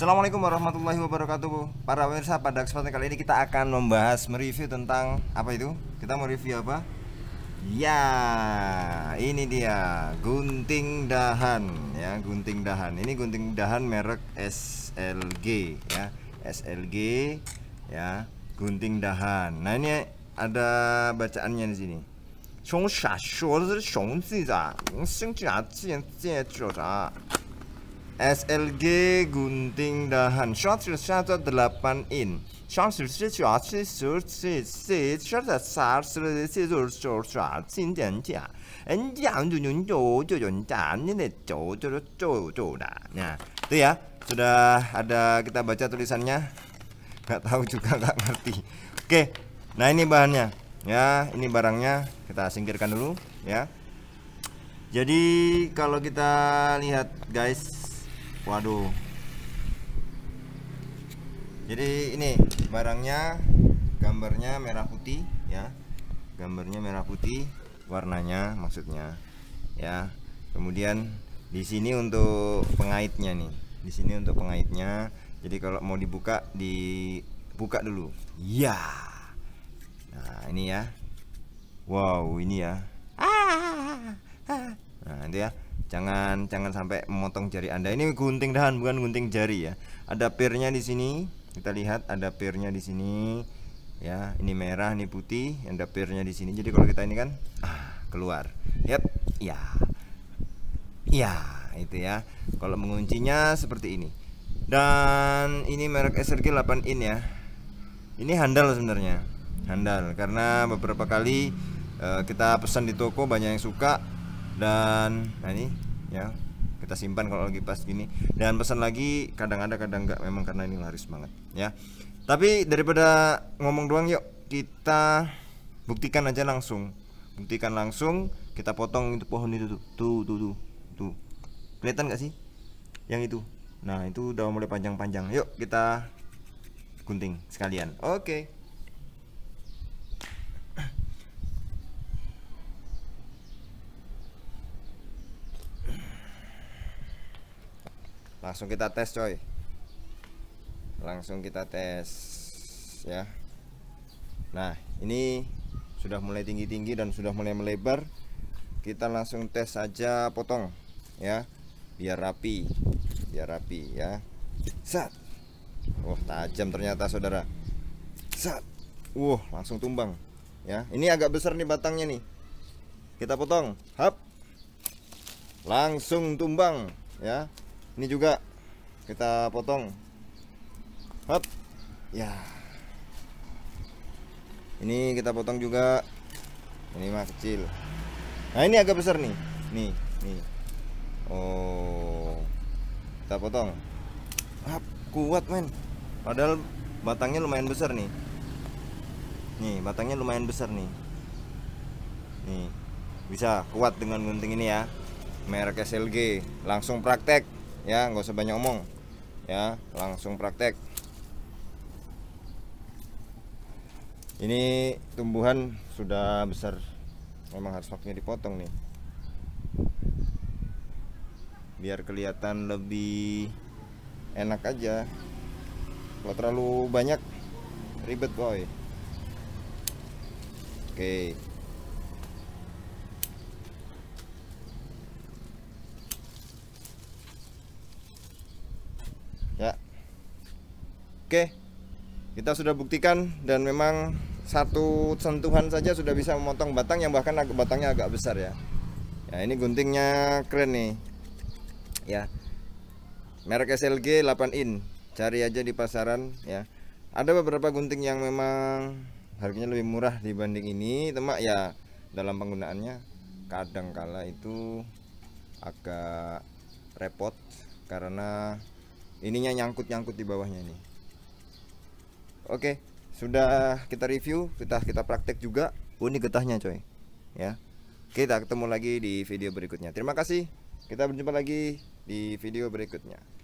Assalamualaikum warahmatullahi wabarakatuh Para pemirsa pada kesempatan kali ini kita akan membahas mereview tentang apa itu? Kita mereview apa? Ya ini dia gunting dahan ya gunting dahan ini gunting dahan merek SLG ya SLG ya gunting dahan nah ini ada bacaannya di sini Xiong SLG gunting dahan short search satu delapan in short search short search search short search search short short 新点价人家就用就就用 dan ini jauh jauh jauh jauh nah itu ya sudah ada kita baca tulisannya nggak tahu juga nggak ngerti oke nah ini bahannya ya ini barangnya kita singkirkan dulu ya jadi kalau kita lihat guys waduh jadi ini barangnya gambarnya merah putih ya gambarnya merah putih warnanya maksudnya ya kemudian di sini untuk pengaitnya nih di sini untuk pengaitnya jadi kalau mau dibuka dibuka dulu ya nah ini ya wow ini ya nah itu ya jangan jangan sampai memotong jari anda ini gunting dahan bukan gunting jari ya ada pirnya di sini kita lihat ada pirnya di sini ya ini merah ini putih ada pirnya di sini jadi kalau kita ini kan ah, keluar Yap, ya ya itu ya kalau menguncinya seperti ini dan ini merek SRG 8 in ya ini handal sebenarnya handal karena beberapa kali eh, kita pesan di toko banyak yang suka dan nah ini ya kita simpan kalau lagi pas gini dan pesan lagi kadang ada kadang enggak. memang karena ini laris banget ya tapi daripada ngomong doang yuk kita buktikan aja langsung buktikan langsung kita potong itu pohon itu tuh tuh tuh tuh, tuh. kelihatan nggak sih yang itu nah itu udah mulai panjang-panjang yuk kita gunting sekalian oke okay. langsung kita tes coy langsung kita tes ya nah ini sudah mulai tinggi-tinggi dan sudah mulai melebar kita langsung tes saja potong ya biar rapi biar rapi ya sat Wah tajam ternyata saudara sat Wah langsung tumbang ya ini agak besar nih batangnya nih kita potong hap langsung tumbang ya ini juga kita potong hop ya ini kita potong juga ini mah kecil nah ini agak besar nih nih nih oh kita potong hop kuat men padahal batangnya lumayan besar nih nih batangnya lumayan besar nih nih bisa kuat dengan gunting ini ya merek SLG langsung praktek ya nggak usah banyak omong ya langsung praktek ini tumbuhan sudah besar memang harus waktunya dipotong nih biar kelihatan lebih enak aja kalau terlalu banyak ribet boy oke okay. Oke, kita sudah buktikan dan memang satu sentuhan saja sudah bisa memotong batang yang bahkan batangnya agak besar ya. Ya ini guntingnya keren nih. Ya, merek SLG 8 in, cari aja di pasaran ya. Ada beberapa gunting yang memang harganya lebih murah dibanding ini, teman ya dalam penggunaannya kadang kala itu agak repot karena ininya nyangkut-nyangkut di bawahnya nih. Oke, sudah kita review, kita kita praktek juga. Unik getahnya, coy. Ya. Kita ketemu lagi di video berikutnya. Terima kasih. Kita berjumpa lagi di video berikutnya.